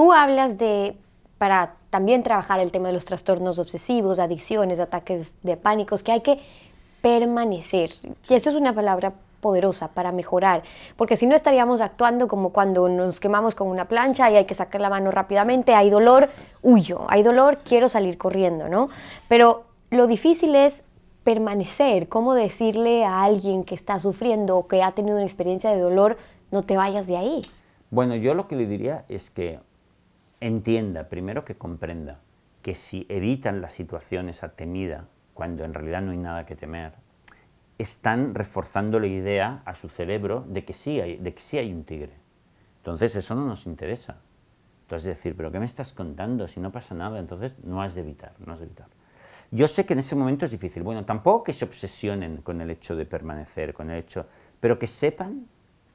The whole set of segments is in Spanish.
Tú hablas de, para también trabajar el tema de los trastornos obsesivos, adicciones, ataques de pánicos, que hay que permanecer. Y eso es una palabra poderosa para mejorar, porque si no estaríamos actuando como cuando nos quemamos con una plancha y hay que sacar la mano rápidamente, hay dolor, huyo, hay dolor, quiero salir corriendo, ¿no? Pero lo difícil es permanecer, cómo decirle a alguien que está sufriendo o que ha tenido una experiencia de dolor, no te vayas de ahí. Bueno, yo lo que le diría es que entienda, primero que comprenda, que si evitan la situación esa temida, cuando en realidad no hay nada que temer, están reforzando la idea a su cerebro de que sí hay, de que sí hay un tigre. Entonces eso no nos interesa. Entonces decir, pero ¿qué me estás contando? Si no pasa nada, entonces no has de evitar, no has de evitar. Yo sé que en ese momento es difícil. Bueno, tampoco que se obsesionen con el hecho de permanecer, con el hecho, pero que sepan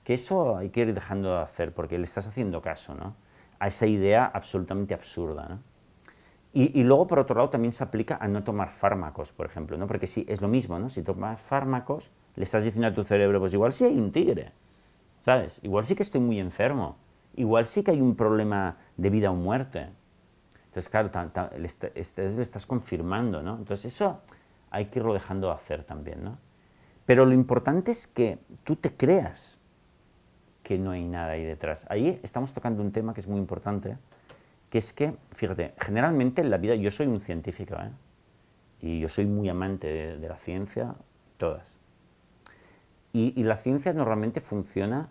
que eso hay que ir dejando de hacer porque le estás haciendo caso, ¿no? a esa idea absolutamente absurda. ¿no? Y, luego, por otro lado, también se aplica a no tomar fármacos, por ejemplo, ¿no? porque si es lo mismo, ¿no? si tomas fármacos, le estás diciendo a tu cerebro, pues igual sí hay un tigre, ¿sabes? Igual sí que estoy muy enfermo, igual sí que hay un problema de vida o muerte. Entonces, claro, este, le, estás confirmando, ¿no? Entonces, eso hay que irlo dejando de hacer también, ¿no? Pero lo importante es que tú te creas que no hay nada ahí detrás. Ahí estamos tocando un tema que es muy importante, que es que, fíjate, generalmente en la vida yo soy un científico, ¿eh? y yo soy muy amante de, la ciencia, todas. Y, la ciencia normalmente funciona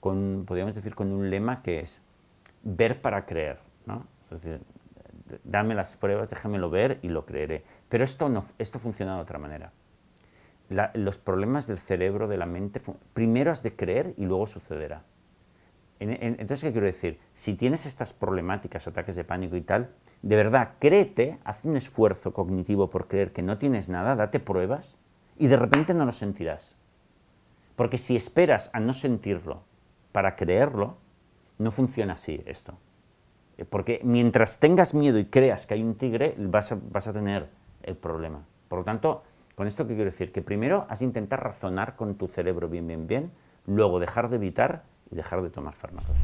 con, podríamos decir, con un lema que es ver para creer, ¿no? Es decir, dame las pruebas, déjamelo ver y lo creeré. Pero esto, no, esto funciona de otra manera los problemas del cerebro, de la mente, primero has de creer y luego sucederá. entonces, ¿qué quiero decir? Si tienes estas problemáticas, ataques de pánico y tal, de verdad, créete, haz un esfuerzo cognitivo por creer que no tienes nada, date pruebas y de repente no lo sentirás. Porque si esperas a no sentirlo para creerlo, no funciona así esto. Eh, porque mientras tengas miedo y creas que hay un tigre, vas a tener el problema. Por lo tanto, ¿Con esto qué quiero decir? Que primero has intentar razonar con tu cerebro bien, bien, bien, luego dejar de evitar y dejar de tomar fármacos.